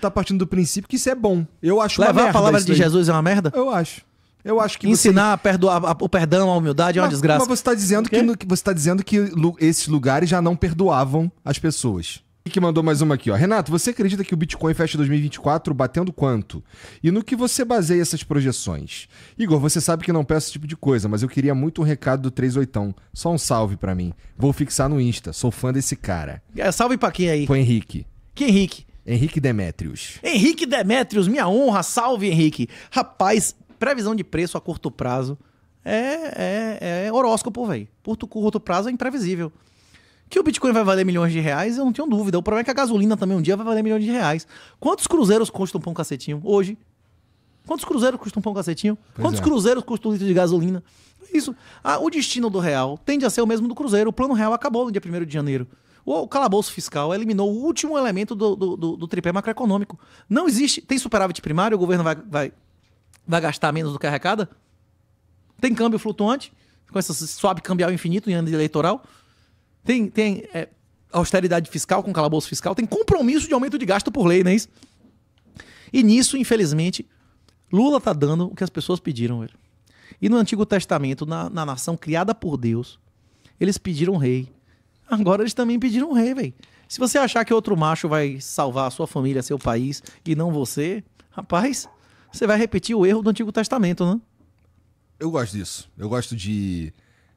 tá partindo do princípio que isso é bom. Eu acho Levar a palavra de Jesus é uma merda? Eu acho. Eu acho que ensinar você... perdoar, o perdão, a humildade é uma mas, desgraça. Mas você está dizendo que no, você tá dizendo que esses lugares já não perdoavam as pessoas. E que mandou mais uma aqui, ó. Renato, você acredita que o Bitcoin fecha 2024 batendo quanto? E no que você baseia essas projeções? Igor, você sabe que não peço esse tipo de coisa, mas eu queria muito um recado do 38. Só um salve para mim. Vou fixar no Insta. Sou fã desse cara. É, salve para quem aí? Foi Henrique. Que Henrique? Henrique Demetrios. Henrique Demetrios, minha honra, salve Henrique. Rapaz, previsão de preço a curto prazo é, é, é horóscopo, velho. Curto, curto prazo é imprevisível. Que o Bitcoin vai valer milhões de reais, eu não tenho dúvida. O problema é que a gasolina também um dia vai valer milhões de reais. Quantos cruzeiros custam um pão cacetinho hoje? Quantos cruzeiros custam um pão cacetinho? Pois Quantos é. cruzeiros custa um litro de gasolina? É isso. Ah, o destino do real tende a ser o mesmo do cruzeiro. O plano real acabou no dia 1 de janeiro. O calabouço fiscal eliminou o último elemento do, do, do, do tripé macroeconômico. Não existe. Tem superávit primário, o governo vai, vai, vai gastar menos do que arrecada? Tem câmbio flutuante, com essa sobe cambial infinito em ano eleitoral? Tem, tem é, austeridade fiscal com calabouço fiscal? Tem compromisso de aumento de gasto por lei, não é isso? E nisso, infelizmente, Lula tá dando o que as pessoas pediram ele. E no Antigo Testamento, na, na nação criada por Deus, eles pediram rei. Agora eles também pediram um rei, velho. Se você achar que outro macho vai salvar a sua família, seu país e não você, rapaz, você vai repetir o erro do Antigo Testamento, né? Eu gosto disso. Eu gosto de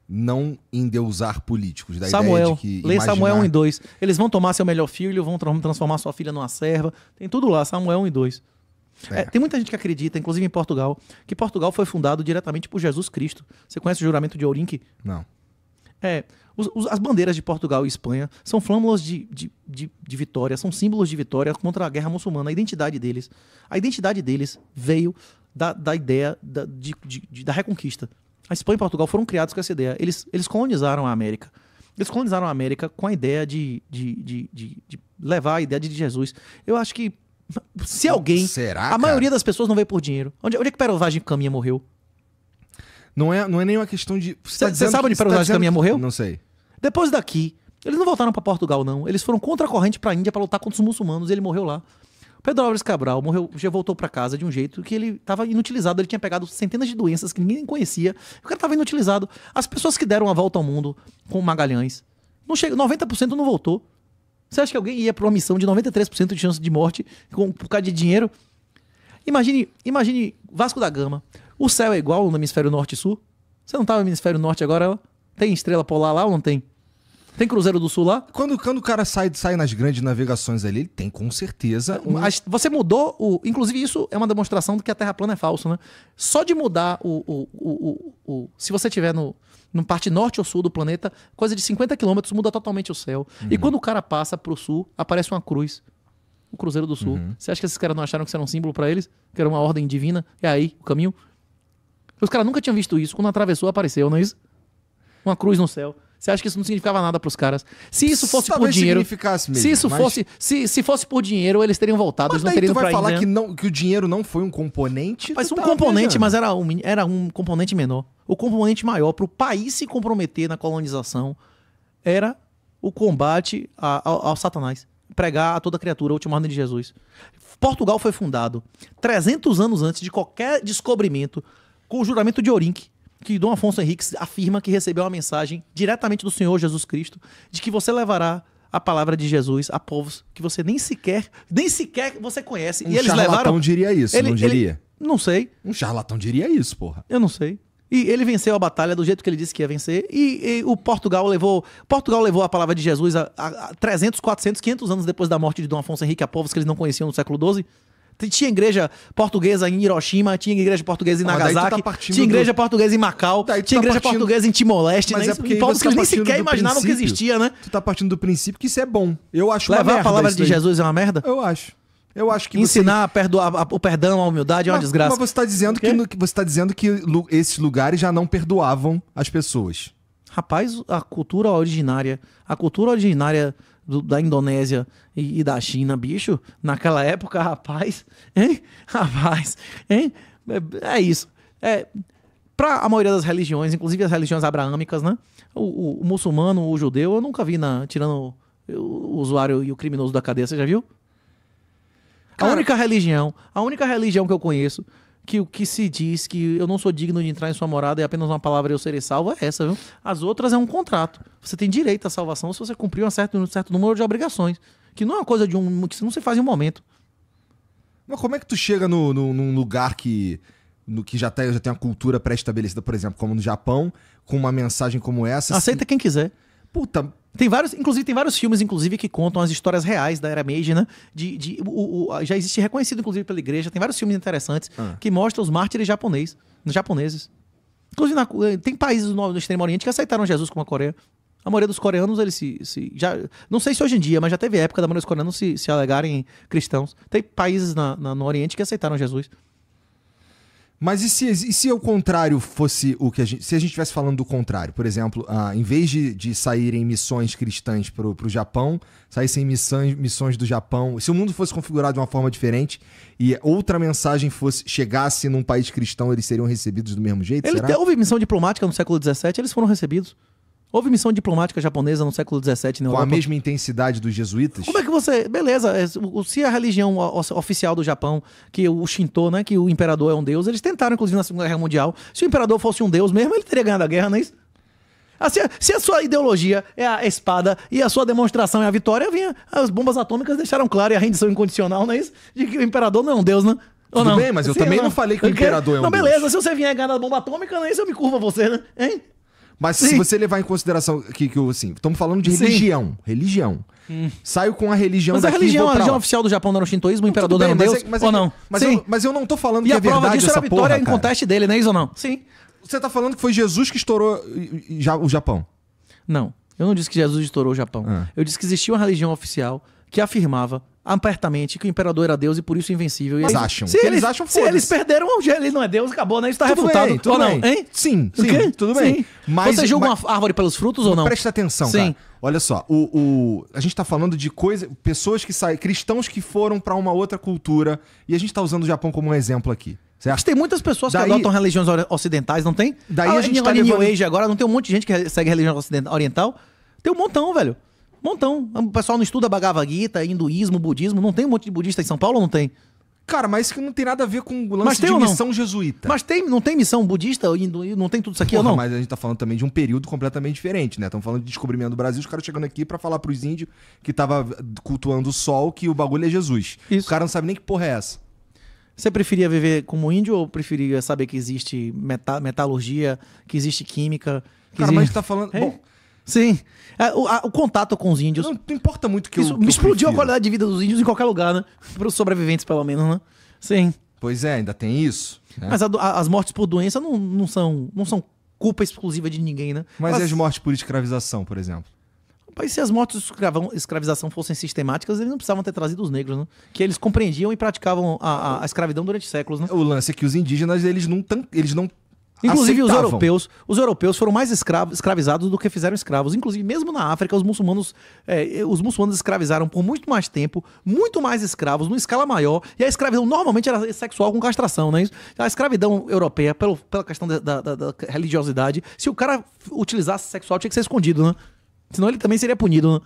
não endeusar políticos. Da Samuel, ideia de que lê Samuel 1 e 2. Eles vão tomar seu melhor filho, vão transformar sua filha numa serva. Tem tudo lá, Samuel 1 e 2. É. É, tem muita gente que acredita, inclusive em Portugal, que Portugal foi fundado diretamente por Jesus Cristo. Você conhece o juramento de Ourinque? Não. É, os, os, as bandeiras de Portugal e Espanha são flâmulas de, de, de, de, vitória, são símbolos de vitória contra a guerra muçulmana, a identidade deles. A identidade deles veio da, da ideia da, de, de, da reconquista. A Espanha e Portugal foram criados com essa ideia. Eles, eles colonizaram a América. Eles colonizaram a América com a ideia de, de, de, de levar a ideia de Jesus. Eu acho que se alguém. Será, a cara? maioria das pessoas não veio por dinheiro. Onde, onde é que Perovagem Caminha morreu? Não é, não é nenhuma questão de. Você tá sabe onde Perosato tá Caminha que... morreu? Não sei. Depois daqui, eles não voltaram para Portugal, não. Eles foram contra a corrente para a Índia para lutar contra os muçulmanos e ele morreu lá. Pedro Álvares Cabral morreu, já voltou para casa de um jeito que ele estava inutilizado, ele tinha pegado centenas de doenças que ninguém conhecia. O cara estava inutilizado. As pessoas que deram a volta ao mundo com Magalhães, não chega, 90% não voltou. Você acha que alguém ia para uma missão de 93% de chance de morte com, por causa de dinheiro? Imagine, imagine Vasco da Gama, o céu é igual no hemisfério norte e sul? Você não tá no hemisfério norte agora? Tem estrela polar lá ou não tem? Tem Cruzeiro do Sul lá? Quando, quando o cara sai, sai nas grandes navegações ali, ele tem com certeza. É, um... Mas você mudou o. Inclusive, isso é uma demonstração de que a Terra plana é falso, né? Só de mudar o. o, o, o, o se você tiver no, no parte norte ou sul do planeta, coisa de 50 quilômetros muda totalmente o céu. Uhum. E quando o cara passa pro sul, aparece uma cruz. O Cruzeiro do Sul. Uhum. Você acha que esses caras não acharam que isso era um símbolo para eles? Que era uma ordem divina? É aí o caminho? Os caras nunca tinham visto isso. Quando atravessou, apareceu, não é isso? Uma cruz no céu. Você acha que isso não significava nada para os caras? Se isso fosse Talvez por dinheiro, mesmo, se isso mas... fosse, se, se fosse por dinheiro, eles teriam voltado, mas eles não teriam tu vai falar que não, que o dinheiro não foi um componente? Mas um tá componente, viajando. mas era um, era um componente menor. O componente maior para o país se comprometer na colonização era o combate a, ao Satanás, pregar a toda criatura a última ordem de Jesus. Portugal foi fundado 300 anos antes de qualquer descobrimento com o juramento de Orink, que Dom Afonso Henriques afirma que recebeu uma mensagem diretamente do Senhor Jesus Cristo de que você levará a palavra de Jesus a povos que você nem sequer, nem sequer você conhece. Um e eles charlatão levaram, diria isso, ele, não diria? Ele, não sei. Um charlatão diria isso, porra. Eu não sei. E ele venceu a batalha do jeito que ele disse que ia vencer. E, e o Portugal levou Portugal levou a palavra de Jesus a, a, a, 300, 400, 500 anos depois da morte de Dom Afonso Henrique a povos que eles não conheciam no século XII. Tinha igreja portuguesa em Hiroshima, tinha igreja portuguesa em ah, tá Nagasaki, tá tinha igreja do... portuguesa em Macau, tinha tá igreja partindo... portuguesa em Timor-Leste, né? É porque povos tá que nem sequer imaginavam que existia, né? Tu tá partindo do princípio que isso é bom. Eu acho Levar uma merda a palavra de Jesus é uma merda? Eu acho. Eu acho que ensinar você... a perdoar, a, o perdão, a humildade é uma desgraça. Mas você está dizendo que, que você tá dizendo que esses lugares já não perdoavam as pessoas. Rapaz, a cultura originária, a cultura originária do, da Indonésia e, e, da China, bicho, naquela época, rapaz, hein? Rapaz, hein? É, é isso. É, para a maioria das religiões, inclusive as religiões abraâmicas, né? O, o, o muçulmano, o judeu, eu nunca vi na, tirando o, o usuário e o criminoso da cadeia, você já viu? Cara... A única religião, a única religião que eu conheço que o que se diz que eu não sou digno de entrar em sua morada é apenas uma palavra eu serei salvo é essa, viu? As outras é um contrato. Você tem direito à salvação se você cumprir um certo, um certo número de obrigações, que não é uma coisa de um que não se faz em um momento. Mas como é que tu chega no, no, num lugar que no que já tem, já tem uma cultura pré-estabelecida, por exemplo, como no Japão, com uma mensagem como essa? Aceita se... quem quiser. Puta, tem vários, inclusive, tem vários filmes, inclusive, que contam as histórias reais da Era Meiji, né? De, de, o, o, já existe reconhecido, inclusive, pela igreja. Tem vários filmes interessantes ah. que mostram os mártires japonês, japoneses. Inclusive, na, eh, tem países no, no Extremo Oriente que aceitaram Jesus como a Coreia. A maioria dos coreanos, eles se, se, já, não sei se hoje em dia, mas já teve época da maioria dos coreanos se, se alegarem cristãos. Tem países na, na, no Oriente que aceitaram Jesus. Mas e se, e se o contrário fosse o que a gente. Se a gente estivesse falando do contrário, por exemplo, ah, em vez de, de saírem missões cristãs para o Japão, saíssem missões, missões do Japão. Se o mundo fosse configurado de uma forma diferente e outra mensagem fosse chegasse num país cristão, eles seriam recebidos do mesmo jeito? Ele será? houve missão diplomática no século XVII, eles foram recebidos. Houve missão diplomática japonesa no século XVII na Com Europa. a mesma intensidade dos jesuítas? Como é que você... Beleza, é, se a religião oficial do Japão, que o Shinto, né, que o imperador é um deus, eles tentaram, inclusive, na Segunda Guerra Mundial. Se o imperador fosse um deus mesmo, ele teria ganhado a guerra, não é isso? Assim, se a sua ideologia é a espada e a sua demonstração é a vitória, vinha. As bombas atômicas deixaram claro e a rendição incondicional, não é isso? De que o imperador não é um deus, né? Ou Tudo não? bem, mas eu Sim, também não. não falei que o imperador é um deus. Não, beleza, deus. se você vier ganhar a bomba atômica, não é isso? Eu me curvo a você, né? Hein? Mas Sim. se você levar em consideração que, que assim, estamos falando de Sim. religião. Religião. Hum. Saio com a religião mas daqui a religião, a religião oficial do Japão não era o shintoísmo, o imperador não, não mas é mas ou é não? Mas eu, mas eu não tô falando e que é a prova disso era a vitória porra, em conteste dele, não é isso ou não? Sim. Você tá falando que foi Jesus que estourou o Japão? Não. Eu não disse que Jesus estourou o Japão. Ah. Eu disse que existia uma religião oficial que afirmava apertamente que o imperador era Deus e por isso invencível. Mas eles acham. Se eles, eles acham, se eles perderam, ele não é Deus, acabou, né? Está tudo refutado. Bem, tudo ou bem. hein? Sim, sim tudo sim. bem. Mas, Você julga mas, uma árvore pelos frutos ou não? Presta atenção, sim. Cara. Olha só, o, o, a gente está falando de coisas pessoas que saem, cristãos que foram para uma outra cultura e a gente está usando o Japão como um exemplo aqui. Certo? Mas tem muitas pessoas Daí... que adotam religiões ocidentais, não tem? Daí a, ah, a gente está levando... New Age agora, não tem um monte de gente que segue religião oriental? Tem um montão, velho. Montão. O pessoal não estuda Bhagavad Gita, hinduísmo, budismo. Não tem um monte de budista em São Paulo não tem? Cara, mas isso não tem nada a ver com o lance de missão jesuíta. Mas tem, não tem missão budista? Não tem tudo isso aqui, Porra, ou não? Mas a gente tá falando também de um período completamente diferente, né? Estamos falando de descobrimento do Brasil, os caras chegando aqui para falar pros índios que tava cultuando o sol que o bagulho é Jesus. Isso. O cara não sabe nem que porra é essa. Você preferia viver como índio ou preferia saber que existe meta metalurgia, que existe química? Que cara, existe... mas a gente tá falando... É. Bom, Sim. É, o, a, o, contato com os índios. Não, não importa muito que Isso eu, que explodiu eu a qualidade de vida dos índios em qualquer lugar, né? Para os sobreviventes, pelo menos, né? Sim. Pois é, ainda tem isso. Né? Mas a, a, as mortes por doença não, não, são, não são culpa exclusiva de ninguém, né? Mas, Mas... as mortes por escravização, por exemplo? Mas se as mortes de escravização fossem sistemáticas, eles não precisavam ter trazido os negros, né? Que eles compreendiam e praticavam a, a, a escravidão durante séculos, né? O lance é que os indígenas, eles não, eles não Inclusive Aceitavam. os europeus, os europeus foram mais escravizados do que fizeram escravos. Inclusive mesmo na África, os muçulmanos, é, os muçulmanos escravizaram por muito mais tempo, muito mais escravos, numa escala maior. E a escravidão normalmente era sexual com castração, né? A escravidão europeia, pelo, pela questão da, da, da religiosidade, se o cara utilizasse sexual tinha que ser escondido, né? Senão ele também seria punido, né?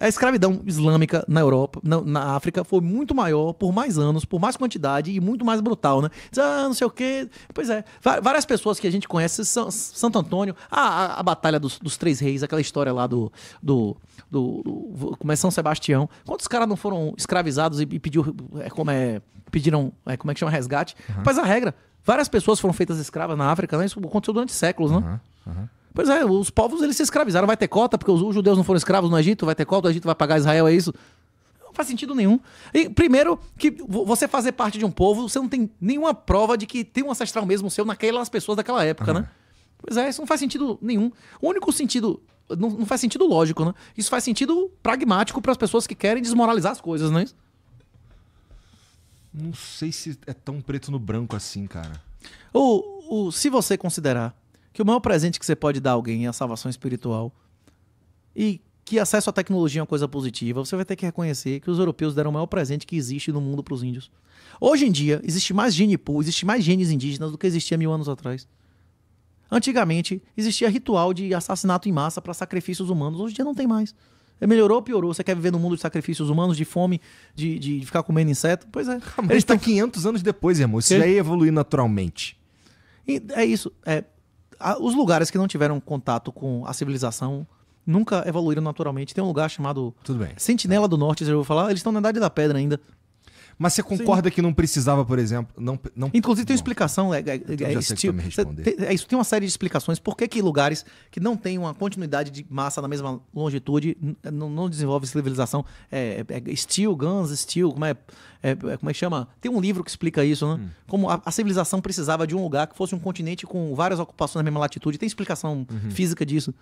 A escravidão islâmica na Europa, na, na, África, foi muito maior por mais anos, por mais quantidade e muito mais brutal, né? Diz, ah, não sei o quê. Pois é, várias pessoas que a gente conhece, São, Santo Antônio, a, a, a Batalha dos, dos, Três Reis, aquela história lá do. do, do, do como é São Sebastião. Quantos caras não foram escravizados e, e pediu, é, como é, pediram, é, como é que chama, resgate? Uhum. Mas a regra, várias pessoas foram feitas escravas na África, né? Isso aconteceu durante séculos, uhum. né? Uhum. Pois é, os povos eles se escravizaram. Vai ter cota, porque os judeus não foram escravos no Egito, vai ter cota, o Egito vai pagar Israel, é isso. Não faz sentido nenhum. E, primeiro, que você fazer parte de um povo, você não tem nenhuma prova de que tem um ancestral mesmo seu naquelas pessoas daquela época, uhum. né? Pois é, isso não faz sentido nenhum. O único sentido. Não, não faz sentido lógico, né? Isso faz sentido pragmático para as pessoas que querem desmoralizar as coisas, né? Não sei se é tão preto no branco assim, cara. Ou, ou se você considerar que o maior presente que você pode dar a alguém é a salvação espiritual. E que acesso à tecnologia é uma coisa positiva, você vai ter que reconhecer que os europeus deram o maior presente que existe no mundo para os índios. Hoje em dia, existe mais gene pool, existe mais genes indígenas do que existia mil anos atrás. Antigamente, existia ritual de assassinato em massa para sacrifícios humanos. Hoje em dia não tem mais. É, melhorou ou piorou? Você quer viver num mundo de sacrifícios humanos, de fome, de, de ficar comendo inseto? Pois é. Mas Eles estão tá 500 anos depois, irmão. Isso já ia evoluir naturalmente. E é isso. É, a, os lugares que não tiveram contato com a civilização nunca evoluíram naturalmente. Tem um lugar chamado Sentinela é. do Norte, eu vou falar? Eles estão na Idade da Pedra ainda. Mas você concorda Sim. que não precisava, por exemplo. Não, não, Inclusive, tem uma explicação. É, é, então é, já sei estilo, que tipo me responder. Tem, é isso tem uma série de explicações. Por que, que lugares que não têm uma continuidade de massa na mesma longitude é, não, não civilização? É, é, é, steel, Guns, Steel, como é, como é que chama? Tem um livro que explica isso, né? Hum. Como a, a, civilização precisava de um lugar que fosse um continente com várias ocupações na mesma latitude. Tem explicação uhum. física disso.